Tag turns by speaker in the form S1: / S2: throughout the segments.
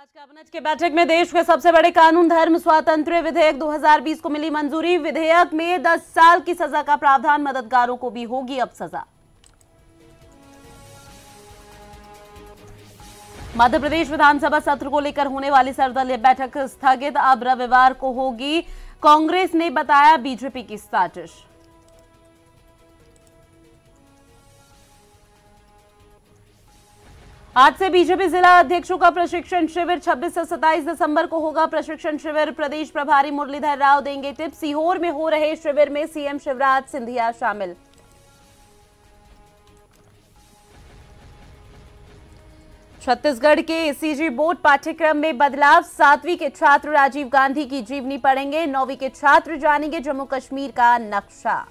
S1: आज कैबिनेट के बैठक में देश के सबसे बड़े कानून धर्म स्वातंत्र विधेयक 2020 को मिली मंजूरी विधेयक में 10 साल की सजा का प्रावधान मददगारों को भी होगी अब सजा मध्य प्रदेश विधानसभा सत्र को लेकर होने वाली सर्वदलीय बैठक स्थगित अब रविवार को होगी कांग्रेस ने बताया बीजेपी की साजिश आज से बीजेपी जिला अध्यक्षों का प्रशिक्षण शिविर 26 से 27 दिसंबर को होगा प्रशिक्षण शिविर प्रदेश प्रभारी मुरलीधर राव देंगे टिप सीहोर में हो रहे शिविर में सीएम शिवराज सिंधिया शामिल छत्तीसगढ़ के एसीजी बोर्ड पाठ्यक्रम में बदलाव सातवीं के छात्र राजीव गांधी की जीवनी पढ़ेंगे नौवीं के छात्र जानेंगे जम्मू कश्मीर का नक्शा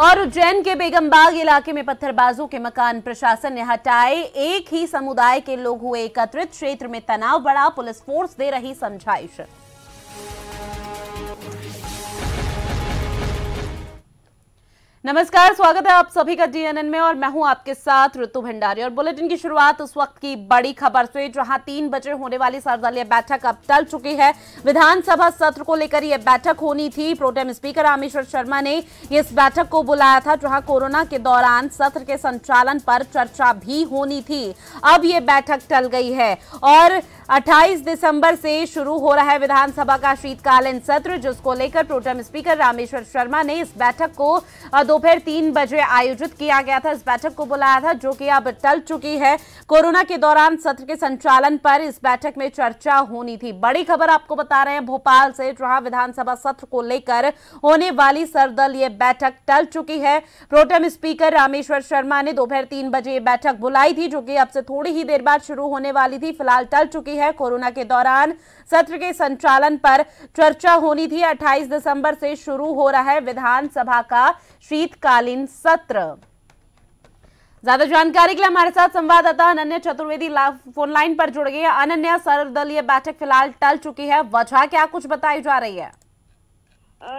S1: और उज्जैन के बेगमबाग इलाके में पत्थरबाजों के मकान प्रशासन ने हटाए एक ही समुदाय के लोग हुए एकत्रित क्षेत्र में तनाव बढ़ा पुलिस फोर्स दे रही समझाइश नमस्कार स्वागत है आप सभी का डीएनएन में और मैं हूं आपके साथ ऋतु भंडारी और बुलेटिन की शुरुआत उस वक्त की बड़ी खबर से जहां तीन बजे होने वाली सर्वदलीय बैठक अब टल चुकी है विधानसभा सत्र को लेकर यह बैठक होनी थी प्रोटेम स्पीकर रामेश्वर शर्मा ने इस बैठक को बुलाया था जहां कोरोना के दौरान सत्र के संचालन पर चर्चा भी होनी थी अब ये बैठक टल गई है और 28 दिसंबर से शुरू हो रहा है विधानसभा का शीतकालीन सत्र जिसको लेकर प्रोटेम स्पीकर रामेश्वर शर्मा ने इस बैठक को दोपहर तीन बजे आयोजित किया गया था इस बैठक को बुलाया था जो कि अब टल चुकी है कोरोना के दौरान सत्र के संचालन पर इस बैठक में चर्चा होनी थी बड़ी खबर आपको बता रहे हैं भोपाल से जहां विधानसभा सत्र को लेकर होने वाली सर्वदलीय बैठक टल चुकी है प्रोटेम स्पीकर रामेश्वर शर्मा ने दोपहर तीन बजे बैठक बुलाई थी जो कि अब से थोड़ी ही देर बाद शुरू होने वाली थी फिलहाल टल चुकी है है कोरोना के दौरान सत्र के संचालन पर चर्चा होनी थी 28 दिसंबर से शुरू हो रहा है विधानसभा का शीतकालीन सत्र ज्यादा जानकारी के लिए हमारे साथ संवाददाता अनन्या चतुर्वेदी फोन लाइन पर जुड़ गई है अनन्या सर्वदलीय बैठक फिलहाल टल चुकी है वजह क्या कुछ बताई जा रही है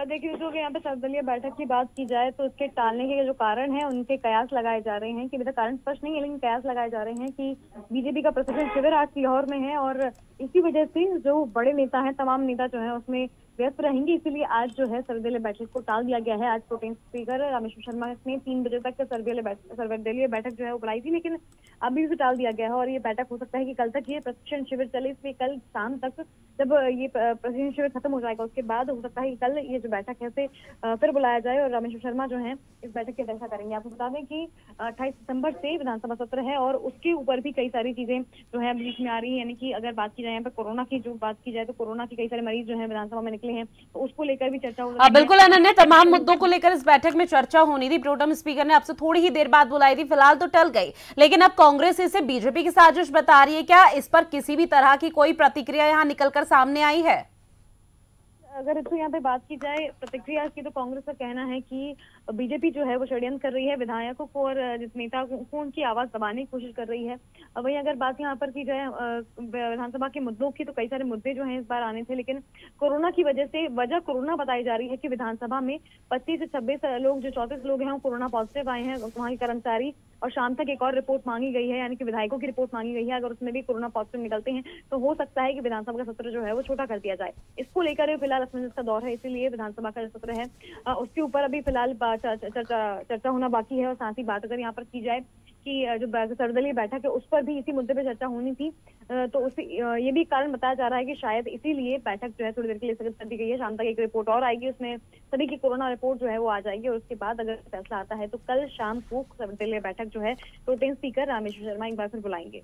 S2: देखिए जो यहाँ पे सर्वदलीय बैठक की बात की जाए तो उसके टालने के जो कारण है उनके कयास लगाए जा रहे हैं कि अभी कारण स्पष्ट नहीं है लेकिन कयास लगाए जा रहे हैं कि बीजेपी का प्रशासन शिविर आज सीहोर में है और इसी वजह से जो बड़े नेता हैं तमाम नेता जो है उसमें व्यस्त रहेंगे इसीलिए आज जो है सर्वदलीय बैठक को टाल दिया गया है आज प्रोटेन स्पीकर रामेश्वर शर्मा ने तीन बजे तक सर्वदलीय सर्वदलीय बैठक जो है बुलाई थी लेकिन अभी उसे टाल दिया गया है और ये बैठक हो सकता है कि कल तक ये प्रशिक्षण शिविर चले इसलिए कल शाम तक जब ये प्रशिक्षण शिविर खत्म हो जाएगा उसके बाद हो सकता है कि कल ये जो बैठक है उसे फिर बुलाया जाए और रामेश्वर शर्मा जो है इस बैठक की अध्यक्षता करेंगे आपको बता दें कि अट्ठाईस सितंबर से विधानसभा सत्र है और उसके ऊपर भी कई सारी चीजें जो है बीच में आ रही है यानी कि अगर बात की जाए यहाँ पर कोरोना की जो बात की जाए तो कोरोना के कई सारे मरीज जो है विधानसभा में निकले हैं तो उसको लेकर भी चर्चा हो हाँ, बिल्कुल अनन्या तमाम मुद्दों को
S1: लेकर इस बैठक में चर्चा होनी थी प्रोटम स्पीकर ने आपसे थोड़ी ही देर बाद बुलाई थी फिलहाल तो टल गई लेकिन अब कांग्रेस इसे बीजेपी की साजिश बता रही है क्या इस पर किसी भी तरह की कोई प्रतिक्रिया यहाँ निकल सामने आई है
S2: अगर तो यहाँ पे बात की जाए प्रतिक्रिया की तो कांग्रेस का कहना है कि बीजेपी जो है वो षड्यंत्र कर रही है विधायकों को और जिस नेता को उनकी आवाज दबाने की कोशिश कर रही है वहीं अगर बात यहाँ पर की जाए विधानसभा के मुद्दों की तो कई सारे मुद्दे जो है इस बार आने थे लेकिन कोरोना की वजह से वजह कोरोना बताई जा रही है की विधानसभा में पच्चीस से छब्बीस लोग जो चौतीस लोग हैं वो कोरोना पॉजिटिव आए हैं वहाँ के कर्मचारी और शाम तक एक और रिपोर्ट मांगी गई है यानी कि विधायकों की रिपोर्ट मांगी गई है अगर उसमें भी कोरोना पॉजिटिव निकलते हैं तो हो सकता है कि विधानसभा का सत्र जो है वो छोटा कर दिया जाए इसको लेकर फिलहाल असमंजस का दौर है इसीलिए विधानसभा का जो सत्र है उसके ऊपर अभी फिलहाल अच्छा, अच्छा, अच्छा, चर्चा होना बाकी है और साथ ही बात अगर यहाँ पर की जाए की जो सर्वदलीय बैठक है उस पर भी इसी मुद्दे पर चर्चा होनी थी तो उस ये भी कारण बताया जा रहा है कि शायद इसीलिए बैठक जो है थोड़ी देर के लिए स्थगित कर दी गई है शाम तक एक रिपोर्ट और आएगी उसमें सभी की कोरोना रिपोर्ट जो है वो आ जाएगी और उसके बाद अगर फैसला आता है तो कल शाम को सर्वदलीय बैठक जो है
S1: प्रोटेन स्पीकर रामेश्वर शर्मा एक बार फिर बुलाएंगे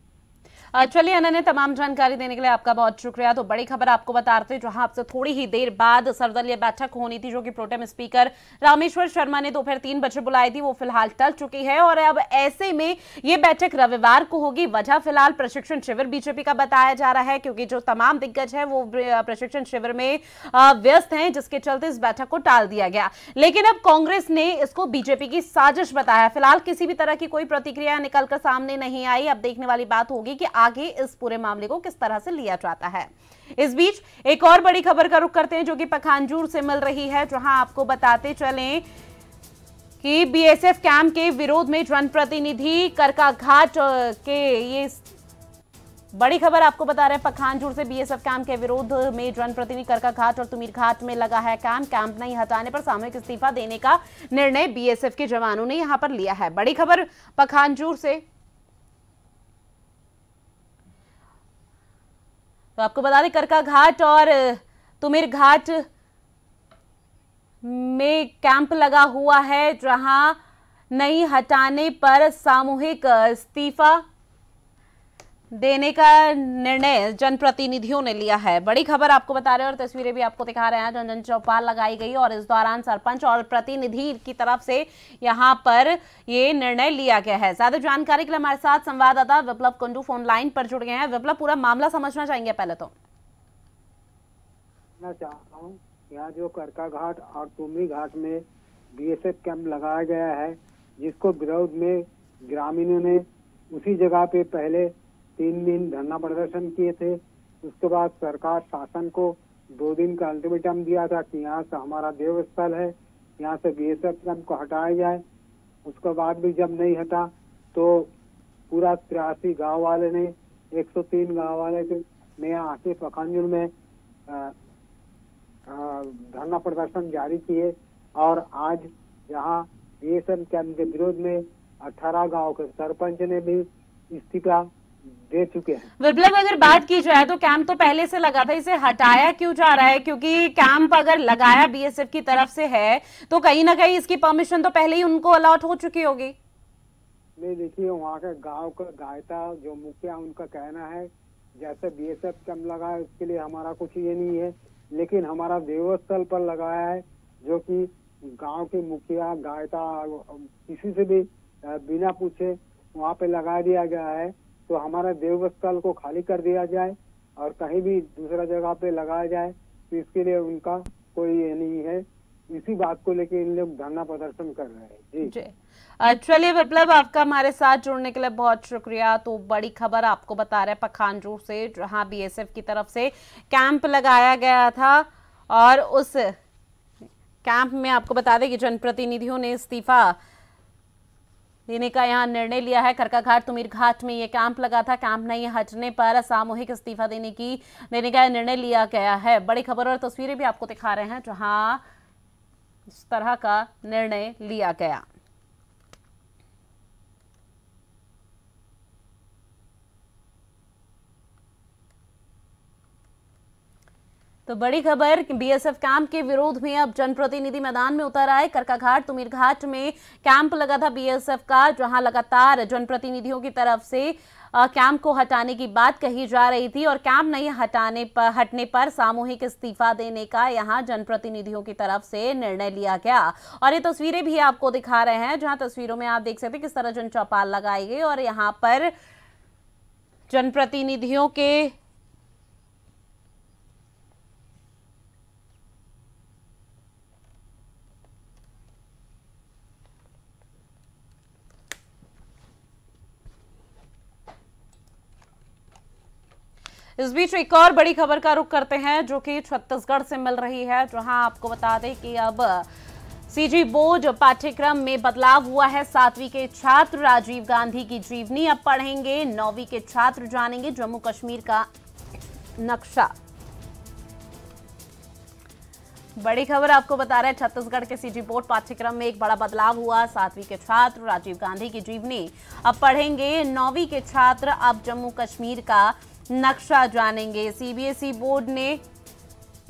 S1: चलिए अनन ने तमाम जानकारी देने के लिए आपका बहुत शुक्रिया तो बड़ी खबर आपको बताते जहां आपसे थोड़ी ही देर बाद सर्वदलीय बैठक होनी थी जो कि प्रोटेम स्पीकर रामेश्वर शर्मा ने दोपहर तीन बजे बुलाई थी वो फिलहाल टल चुकी है और अब ऐसे में ये बैठक रविवार को होगी वजह फिलहाल प्रशिक्षण शिविर बीजेपी का बताया जा रहा है क्योंकि जो तमाम दिग्गज है वो प्रशिक्षण शिविर में व्यस्त है जिसके चलते इस बैठक को टाल दिया गया लेकिन अब कांग्रेस ने इसको बीजेपी की साजिश बताया फिलहाल किसी भी तरह की कोई प्रतिक्रिया निकलकर सामने नहीं आई अब देखने वाली बात होगी कि आगे इस पूरे मामले को किस तरह से लिया जाता है इस बीच एक और बड़ी खबर का रुख करते हैं जो कि पखानजूर से मिल रही है जहां आपको बताते चलें कि बीएसएफ कैंप के विरोध में जनप्रतिनिधि करकाघाट के ये बड़ी खबर आपको बता रहे हैं पखानजूर से बीएसएफ कैंप के विरोध में जनप्रतिनिधि करका घाट और तुमीर घाट में लगा है कैंप कैंप नहीं हटाने पर सामूहिक इस्तीफा देने का निर्णय बीएसएफ के जवानों ने यहां पर लिया है बड़ी खबर पखानजूर से तो आपको बता दें करका घाट और तुमिर घाट में कैंप लगा हुआ है जहां नहीं हटाने पर सामूहिक इस्तीफा देने का निर्णय जनप्रतिनिधियों ने लिया है बड़ी खबर आपको बता रहे हैं और तस्वीरें भी आपको दिखा रहे हैं जन जन चौपाल लगाई गई और इस दौरान सरपंच और प्रतिनिधि की तरफ से यहां पर ये निर्णय लिया गया है ज्यादा जानकारी के लिए हमारे साथ संवाददाता विप्लव कुंडू फोन लाइन पर जुड़ गए हैं विप्लव पूरा मामला समझना चाहेंगे पहले तो
S3: मैं चाहता हूँ यहाँ जो करका घाट और तुमी घाट में बीएसएफ कैंप लगाया गया है जिसको विरोध में ग्रामीणों ने उसी जगह पे पहले तीन दिन धरना प्रदर्शन किए थे उसके बाद सरकार शासन को दो दिन का अल्टीमेटम दिया था कि यहाँ से हमारा देवस्थल है यहाँ से बी एस एफ को हटाया जाए उसके बाद भी जब नहीं हटा तो पूरा तिरासी गांव वाले ने 103 गांव वाले ने आके पखानजुल में धरना प्रदर्शन जारी किए और आज यहाँ बी एस एफ कैंप के विरोध में 18 गांव के सरपंच ने भी इस्तीफा दे चुके हैं
S1: विप्लव अगर बात की जाए तो कैंप तो पहले से लगा था इसे हटाया क्यों जा रहा है क्योंकि कैंप अगर लगाया बीएसएफ की तरफ से है तो कहीं ना कहीं इसकी परमिशन तो पहले ही उनको अलॉट हो चुकी होगी
S3: नहीं देखिए वहाँ के गाँव का गायता जो मुखिया उनका कहना है जैसे बीएसएफ कैंप लगा है उसके लिए हमारा कुछ ये नहीं है लेकिन हमारा देवस्थल पर लगाया है जो कि गांव के मुखिया गायता किसी से भी बिना पूछे वहाँ पे लगा दिया गया है तो हमारा देव स्थल को खाली कर दिया जाए और कहीं भी दूसरा जगह पे लगाया जाए तो इसके लिए उनका कोई ये नहीं है इसी बात को लेके इन लोग धरना प्रदर्शन कर रहे हैं जी,
S1: जी। चलिए विप्लव आपका हमारे साथ जुड़ने के लिए बहुत शुक्रिया तो बड़ी खबर आपको बता रहे हैं पखानजू से जहां बीएसएफ की तरफ से कैंप लगाया गया था और उस कैंप में आपको बता दें कि जनप्रतिनिधियों ने इस्तीफा देने का यहाँ निर्णय लिया है करकाघाट तुमीर घाट में ये कैंप लगा था कैंप नहीं हटने पर सामूहिक इस्तीफा देने की देने का निर्णय लिया गया है बड़ी खबर और तस्वीरें भी आपको दिखा रहे हैं जहाँ इस तरह का निर्णय लिया गया तो बड़ी खबर बीएसएफ कैंप के विरोध में अब जनप्रतिनिधि मैदान में उतर आए करकाघाट तुमीरघाट में कैंप लगा था बीएसएफ का जहां लगातार जनप्रतिनिधियों की तरफ से कैंप को हटाने की बात कही जा रही थी और कैंप नहीं हटाने पर हटने पर सामूहिक इस्तीफा देने का यहां जनप्रतिनिधियों की तरफ से निर्णय लिया गया और ये तस्वीरें भी आपको दिखा रहे हैं जहां तस्वीरों में आप देख सकते किस तरह जन चौपाल लगाई गई और यहाँ पर जनप्रतिनिधियों के इस बीच एक और बड़ी खबर का रुख करते हैं जो कि छत्तीसगढ़ से मिल रही है जहां आपको बता दें कि अब सीजी बोर्ड पाठ्यक्रम में बदलाव हुआ है सातवीं के छात्र राजीव गांधी की जीवनी अब पढ़ेंगे नौवीं के छात्र जानेंगे जम्मू कश्मीर का नक्शा बड़ी खबर आपको बता रहे हैं छत्तीसगढ़ के सीजी बोर्ड पाठ्यक्रम में एक बड़ा बदलाव हुआ सातवीं के छात्र राजीव गांधी की जीवनी अब पढ़ेंगे नौवीं के छात्र अब जम्मू कश्मीर का नक्शा जानेंगे सीबीएसई e बोर्ड ने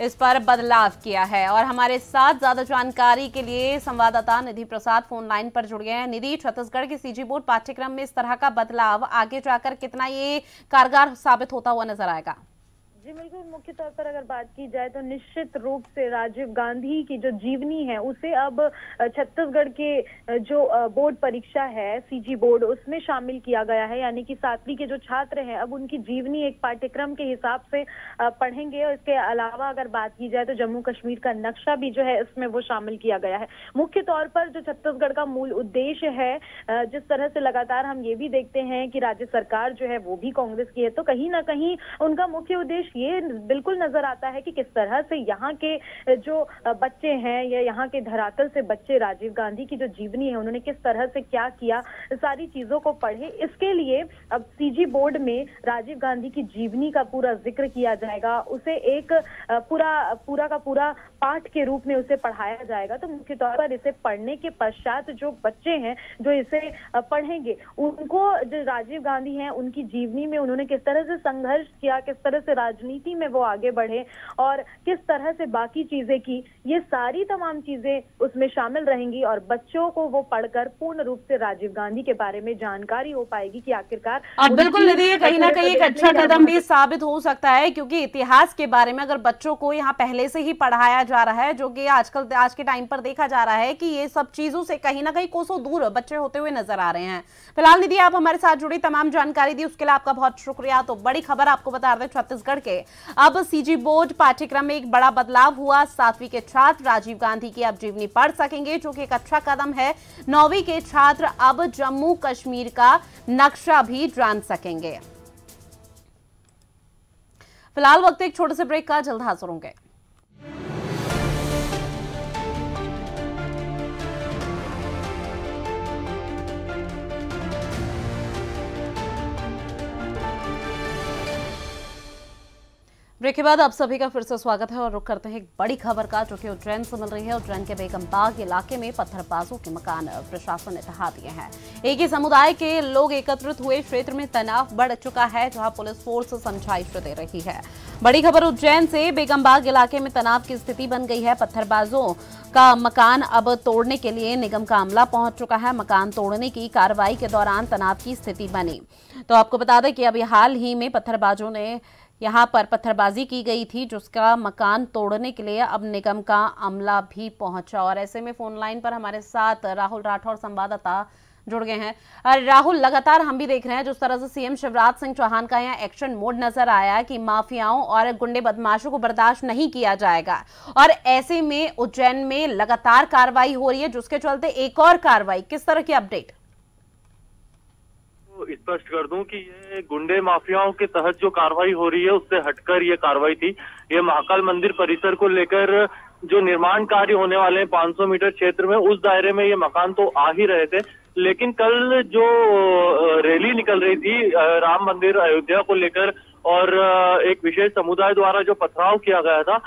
S1: इस पर बदलाव किया है और हमारे साथ ज्यादा जानकारी के लिए संवाददाता निधि प्रसाद फोन लाइन पर जुड़ गए हैं निधि छत्तीसगढ़ के सीजी बोर्ड पाठ्यक्रम में इस तरह का बदलाव आगे जाकर कितना ये कारगर साबित होता हुआ नजर आएगा
S2: जी बिल्कुल मुख्य तौर पर अगर बात की जाए तो निश्चित रूप से राजीव गांधी की जो जीवनी है उसे अब छत्तीसगढ़ के जो बोर्ड परीक्षा है सीजी बोर्ड उसमें शामिल किया गया है यानी कि सातवीं के जो छात्र हैं अब उनकी जीवनी एक पाठ्यक्रम के हिसाब से पढ़ेंगे और इसके अलावा अगर बात की जाए तो जम्मू कश्मीर का नक्शा भी जो है इसमें वो शामिल किया गया है मुख्य तौर पर जो छत्तीसगढ़ का मूल उद्देश्य है जिस तरह से लगातार हम ये भी देखते हैं कि राज्य सरकार जो है वो भी कांग्रेस की है तो कहीं ना कहीं उनका मुख्य उद्देश्य संदेश ये बिल्कुल नजर आता है कि किस तरह से यहाँ के जो बच्चे हैं या यहाँ के धरातल से बच्चे राजीव गांधी की जो जीवनी है उन्होंने किस तरह से क्या किया सारी चीजों को पढ़े इसके लिए अब सीजी बोर्ड में राजीव गांधी की जीवनी का पूरा जिक्र किया जाएगा उसे एक पूरा पूरा का पूरा पाठ के रूप में उसे पढ़ाया जाएगा तो मुख्य तौर पर इसे पढ़ने के पश्चात जो बच्चे हैं जो इसे पढ़ेंगे उनको जो राजीव गांधी हैं उनकी जीवनी में उन्होंने किस तरह से संघर्ष किया किस तरह से राजनीति में वो आगे बढ़े और किस तरह से बाकी चीजें की ये सारी तमाम चीजें उसमें शामिल रहेंगी और बच्चों को वो पढ़कर पूर्ण रूप से राजीव गांधी के बारे में जानकारी हो पाएगी कि आखिरकार बिल्कुल कहीं ना कहीं एक अच्छा कदम भी
S1: साबित हो सकता है क्योंकि इतिहास के बारे में अगर बच्चों को यहाँ पहले से ही पढ़ाया जा रहा है जो कि आजकल आज के टाइम पर देखा जा रहा है कि ये सब चीज़ों से कहीं ना कहीं कोसों दूर बच्चे होते हुए नजर आ रहे हैं फिलहाल निधि आप हमारे साथ जुड़ी तमाम जानकारी दी उसके लिए आपका बहुत शुक्रिया तो बड़ी खबर आपको बता रहे छत्तीसगढ़ के अब सीजी बोर्ड पाठ्यक्रम में एक बड़ा बदलाव हुआ सातवीं के छात्र राजीव गांधी की अब जीवनी पढ़ सकेंगे जो कि एक अच्छा कदम है नौवीं के छात्र अब जम्मू कश्मीर का नक्शा भी जान सकेंगे फिलहाल वक्त एक छोटे से ब्रेक का जल्द हाजिर होंगे ब्रेक के बाद आप सभी का फिर से स्वागत है और रुक करते हैं एक बड़ी खबर का जो कि उज्जैन से मिल रही है उज्जैन के बेगमबाग इलाके में पत्थरबाजों के मकान प्रशासन ने ढहा दिए हैं एक ही समुदाय के लोग एकत्रित हुए क्षेत्र में तनाव बढ़ चुका है जहां पुलिस फोर्स समझाइश दे रही है बड़ी खबर उज्जैन से बेगमबाग इलाके में तनाव की स्थिति बन गई है पत्थरबाजों का मकान अब तोड़ने के लिए निगम का अमला पहुंच चुका है मकान तोड़ने की कार्रवाई के दौरान तनाव की स्थिति बनी तो आपको बता दें कि अभी हाल ही में पत्थरबाजों ने यहाँ पर पत्थरबाजी की गई थी जिसका मकान तोड़ने के लिए अब निगम का अमला भी पहुंचा और ऐसे में फोन लाइन पर हमारे साथ राहुल राठौर संवाददाता जुड़ गए हैं राहुल लगातार हम भी देख रहे हैं जिस तरह से सीएम शिवराज सिंह चौहान का यहाँ एक्शन मोड नजर आया कि माफियाओं और गुंडे बदमाशों को बर्दाश्त नहीं किया जाएगा और ऐसे में उज्जैन में लगातार कार्रवाई हो रही है जिसके चलते एक और कार्रवाई किस तरह की अपडेट
S4: स्पष्ट कर दूं कि ये गुंडे माफियाओं के तहत जो कार्रवाई हो रही है उससे हटकर ये कार्रवाई थी ये महाकाल मंदिर परिसर को लेकर जो निर्माण कार्य होने वाले हैं 500 मीटर क्षेत्र में उस दायरे में ये मकान तो आ ही रहे थे लेकिन कल जो रैली निकल रही थी राम मंदिर अयोध्या को लेकर और एक विशेष समुदाय द्वारा जो पथराव किया गया था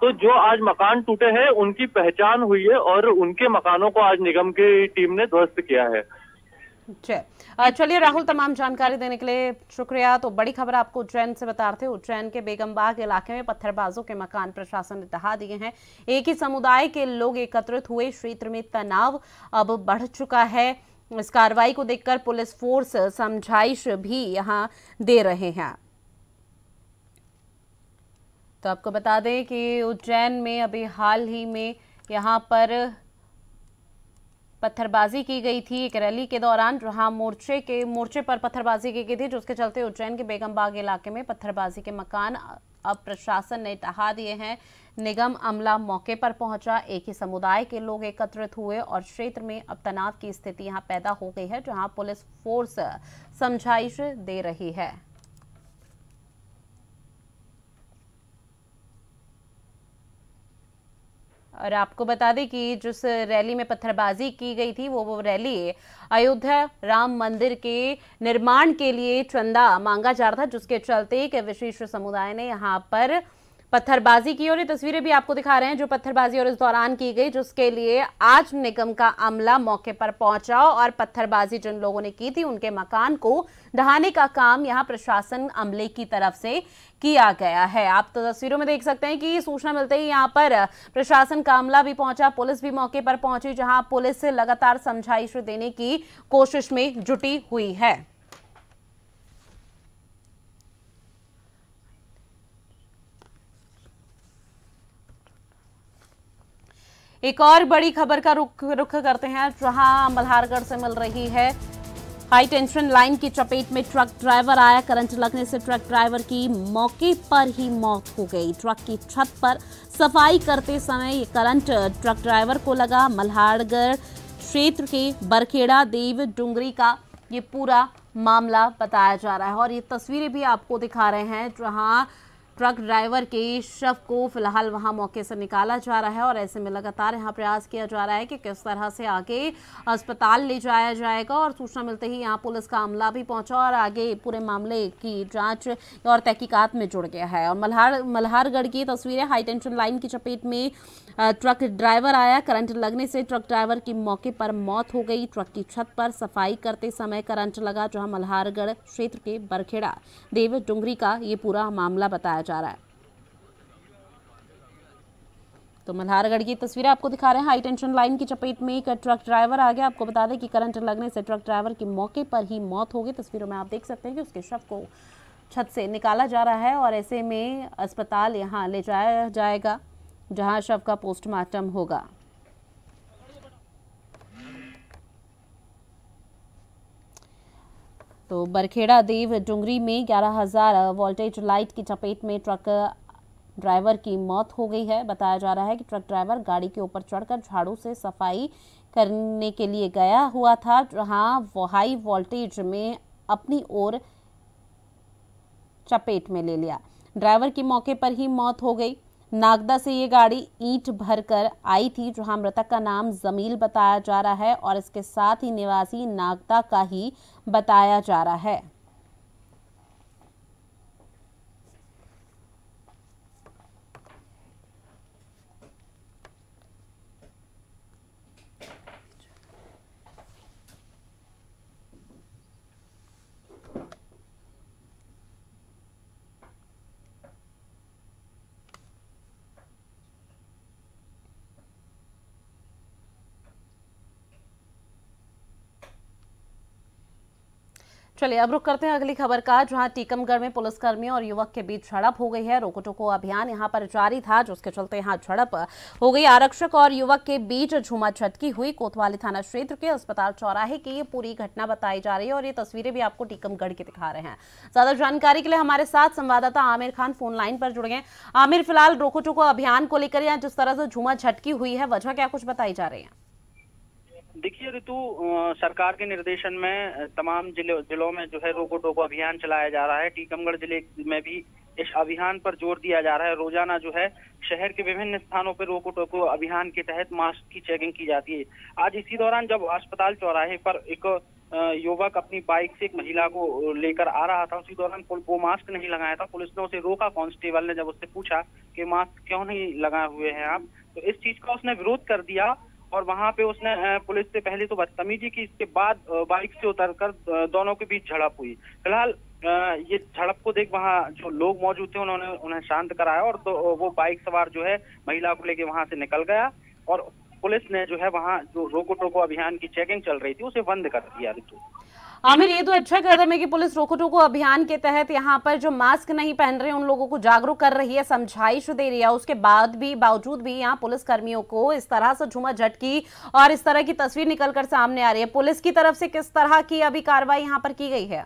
S4: तो जो आज मकान टूटे हैं उनकी पहचान हुई है और उनके मकानों को आज निगम की टीम ने ध्वस्त किया है
S1: अच्छा। चलिए राहुल तमाम जानकारी देने के लिए शुक्रिया तो बड़ी खबर आपको उज्जैन से बता रहे थे उज्जैन के बेगमबाग इलाके में पत्थरबाजों के मकान प्रशासन ने दहा दिए हैं एक ही समुदाय के लोग एकत्रित हुए क्षेत्र में तनाव अब बढ़ चुका है इस कार्रवाई को देखकर पुलिस फोर्स समझाइश भी यहाँ दे रहे हैं तो आपको बता दें कि उज्जैन में अभी हाल ही में यहाँ पर पत्थरबाजी की गई थी एक रैली के दौरान जहां मोर्चे के मोर्चे पर पत्थरबाजी की गई थी जिसके चलते उज्जैन के बेगमबाग इलाके में पत्थरबाजी के मकान अब प्रशासन ने टहा दिए हैं निगम अमला मौके पर पहुंचा एक ही समुदाय के लोग एकत्रित हुए और क्षेत्र में अब तनाव की स्थिति यहां पैदा हो गई है जहां पुलिस फोर्स समझाइश दे रही है और आपको बता दें कि जिस रैली में पत्थरबाजी की गई थी वो वो रैली अयोध्या राम मंदिर के निर्माण के लिए चंदा मांगा जा रहा था जिसके चलते एक विशेष समुदाय ने यहाँ पर पत्थरबाजी की और ये तस्वीरें भी आपको दिखा रहे हैं जो पत्थरबाजी और इस दौरान की गई जिसके लिए आज निगम का अमला मौके पर पहुंचा और पत्थरबाजी जिन लोगों ने की थी उनके मकान को ढहाने का काम यहाँ प्रशासन अमले की तरफ से किया गया है आप तो तस्वीरों में देख सकते हैं कि सूचना मिलते ही यहाँ पर प्रशासन का अमला भी पहुंचा पुलिस भी मौके पर पहुंची जहां पुलिस लगातार समझाइश देने की कोशिश में जुटी हुई है एक और बड़ी खबर का रुख रुख करते हैं जहां मल्हारगढ़ से मिल रही है हाई टेंशन लाइन की चपेट में ट्रक ड्राइवर आया करंट लगने से ट्रक ड्राइवर की मौके पर ही मौत हो गई ट्रक की छत पर सफाई करते समय ये करंट ट्रक ड्राइवर को लगा मल्हारगढ़ क्षेत्र के बरखेड़ा देव डुंगरी का ये पूरा मामला बताया जा रहा है और ये तस्वीरें भी आपको दिखा रहे हैं जहां ट्रक ड्राइवर के शव को फिलहाल वहां मौके से निकाला जा रहा है और ऐसे में लगातार यहां प्रयास किया जा रहा है कि किस तरह से आगे अस्पताल ले जाया जाएगा और सूचना मिलते ही यहां पुलिस का अमला भी पहुंचा और आगे पूरे मामले की जांच और तहकीकात में जुड़ गया है और मल्हार मल्हारगढ़ की तस्वीरें हाई टेंशन लाइन की चपेट में ट्रक ड्राइवर आया करंट लगने से ट्रक ड्राइवर की मौके पर मौत हो गई ट्रक की छत पर सफाई करते समय करंट लगा जहाँ मल्हारगढ़ क्षेत्र के बरखेड़ा देव डुंगरी का ये पूरा मामला बताया जा रहा है तो मल्हारगढ़ की तस्वीरें आपको दिखा रहे हैं हाई टेंशन लाइन की चपेट में एक ट्रक ड्राइवर आ गया आपको बता दें कि करंट लगने से ट्रक ड्राइवर की मौके पर ही मौत हो गई तस्वीरों में आप देख सकते हैं कि उसके शव को छत से निकाला जा रहा है और ऐसे में अस्पताल यहाँ ले जाया जाएगा जहाँ शव का पोस्टमार्टम होगा तो बरखेड़ा देव डुंगरी में 11000 वोल्टेज लाइट की चपेट में ट्रक ड्राइवर की मौत हो गई है बताया जा रहा है कि ट्रक ड्राइवर गाड़ी के ऊपर चढ़कर झाड़ू से सफाई करने के लिए गया हुआ था जहां वो हाई वोल्टेज में अपनी ओर चपेट में ले लिया ड्राइवर की मौके पर ही मौत हो गई नागदा से ये गाड़ी ईंट भरकर आई थी जहां मृतक का नाम जमील बताया जा रहा है और इसके साथ ही निवासी नागदा का ही बताया जा रहा है चलिए अब रुक करते हैं अगली खबर का जहां टीकमगढ़ में पुलिसकर्मियों और युवक के बीच झड़प हो गई है रोको टोको अभियान यहां पर जारी था जिसके चलते यहां झड़प हो गई आरक्षक और युवक के बीच झुमा झटकी हुई कोतवाली थाना क्षेत्र के अस्पताल चौराहे की ये पूरी घटना बताई जा रही है और ये तस्वीरें भी आपको टीकमगढ़ की दिखा रहे हैं ज्यादा जानकारी के लिए हमारे साथ संवाददाता आमिर खान फोन लाइन पर जुड़ गए आमिर फिलहाल रोको टोको अभियान को लेकर यहाँ जिस तरह से झुमा झटकी हुई है वजह क्या कुछ बताई जा रही है
S4: देखिए ऋतु सरकार के निर्देशन में तमाम जिले जिलों में जो है रोको टोको अभियान चलाया जा रहा है टीकमगढ़ जिले में भी इस अभियान पर जोर दिया जा रहा है रोजाना जो है शहर के विभिन्न स्थानों पर रोको टोको अभियान के तहत मास्क की चेकिंग की जाती है आज इसी दौरान जब अस्पताल चौराहे पर एक युवक अपनी बाइक से एक महिला को लेकर आ रहा था उसी दौरान वो मास्क नहीं लगाया था पुलिस ने उसे रोका कांस्टेबल ने जब उससे पूछा कि मास्क क्यों नहीं लगाए हुए हैं आप तो इस चीज का उसने विरोध कर दिया और वहां पे उसने पुलिस से पहले तो बदतमीजी की इसके बाद बाइक से उतरकर दोनों के बीच झड़प हुई फिलहाल ये झड़प को देख वहाँ जो लोग मौजूद थे उन्होंने उन्हें शांत कराया और तो वो बाइक सवार जो है महिला को लेके वहां से निकल गया और पुलिस ने जो है वहाँ जो रोको टोको अभियान की चेकिंग चल रही थी उसे बंद कर दिया ऋतु
S1: आमिर ये तो अच्छा कदम है कि पुलिस रोको टोको अभियान के तहत यहाँ पर जो मास्क नहीं पहन रहे उन लोगों को जागरूक कर रही है समझाइश दे रही है उसके बाद भी बावजूद भी यहाँ पुलिस कर्मियों को इस तरह से झुमा झटकी और इस तरह की तस्वीर निकलकर सामने आ रही है पुलिस की तरफ से किस तरह की अभी कार्रवाई यहाँ पर की गई है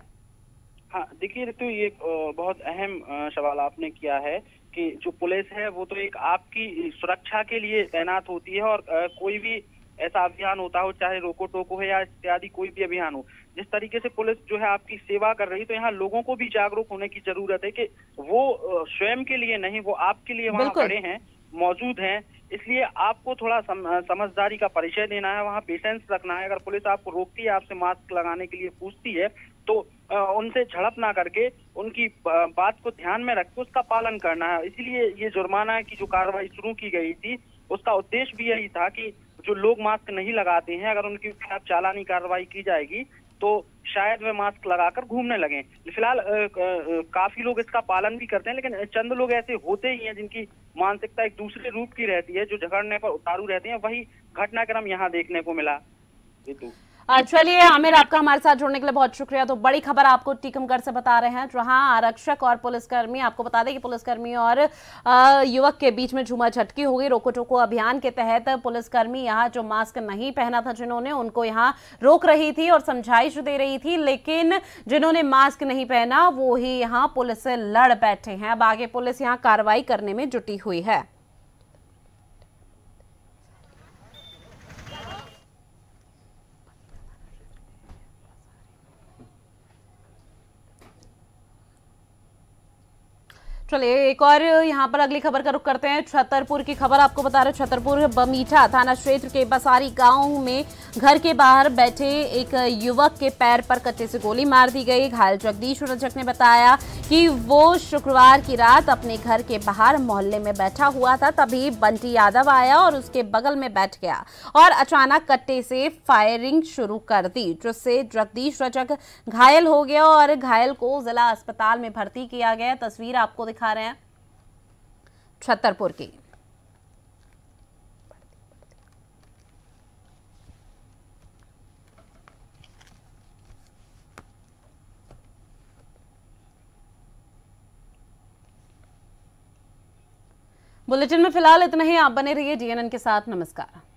S4: हाँ देखिए ऋतु ये बहुत अहम सवाल आपने किया है कि जो पुलिस है वो तो एक आपकी सुरक्षा के लिए तैनात होती है और कोई भी ऐसा अभियान होता हो चाहे रोको टोको है या इत्यादि कोई भी अभियान हो जिस तरीके से पुलिस जो है आपकी सेवा कर रही तो यहाँ लोगों को भी जागरूक होने की जरूरत है कि वो स्वयं के लिए नहीं वो आपके लिए वहाँ खड़े हैं मौजूद हैं इसलिए आपको थोड़ा सम, समझदारी का परिचय देना है वहाँ पेशेंस रखना है अगर पुलिस आपको रोकती है आपसे मास्क लगाने के लिए पूछती है तो उनसे झड़प ना करके उनकी बात को ध्यान में रख के उसका पालन करना है इसीलिए ये जुर्माना की जो कार्रवाई शुरू की गई थी उसका उद्देश्य भी यही था कि जो लोग मास्क नहीं लगाते हैं अगर उनके खिलाफ चालानी कार्रवाई की जाएगी तो शायद वे मास्क लगाकर घूमने लगे फिलहाल काफी लोग इसका पालन भी करते हैं लेकिन चंद लोग ऐसे होते ही हैं जिनकी मानसिकता एक दूसरे रूप की रहती है जो झगड़ने पर उतारू रहते हैं वही घटनाक्रम यहाँ देखने को मिला ऋतु
S1: चलिए आमिर आपका हमारे साथ जुड़ने के लिए बहुत शुक्रिया तो बड़ी खबर आपको टीकमगढ़ से बता रहे हैं जहां आरक्षक और पुलिसकर्मी आपको बता दें कि पुलिसकर्मी और युवक के बीच में झूमा झटकी हो गई रोको टोको अभियान के तहत पुलिसकर्मी यहां जो मास्क नहीं पहना था जिन्होंने उनको यहाँ रोक रही थी और समझाइश दे रही थी लेकिन जिन्होंने मास्क नहीं पहना वो ही यहाँ पुलिस से लड़ बैठे हैं अब आगे पुलिस यहाँ कार्रवाई करने में जुटी हुई है चलिए एक और यहाँ पर अगली खबर का रुख करते हैं छतरपुर की खबर आपको बता रहे छतरपुर बमीठा थाना क्षेत्र के बसारी गांव में घर के बाहर बैठे एक युवक के पैर पर कच्चे से गोली मार दी गई घायल जगदीश रजक ने बताया कि वो शुक्रवार की रात अपने घर के बाहर मोहल्ले में बैठा हुआ था तभी बंटी यादव आया और उसके बगल में बैठ गया और अचानक कट्टे से फायरिंग शुरू कर दी जिससे जगदीश रजक घायल हो गया और घायल को जिला अस्पताल में भर्ती किया गया तस्वीर आपको दिखा दिखा रहे हैं छतरपुर की बुलेटिन में फिलहाल इतना ही आप बने रहिए डीएनएन के साथ नमस्कार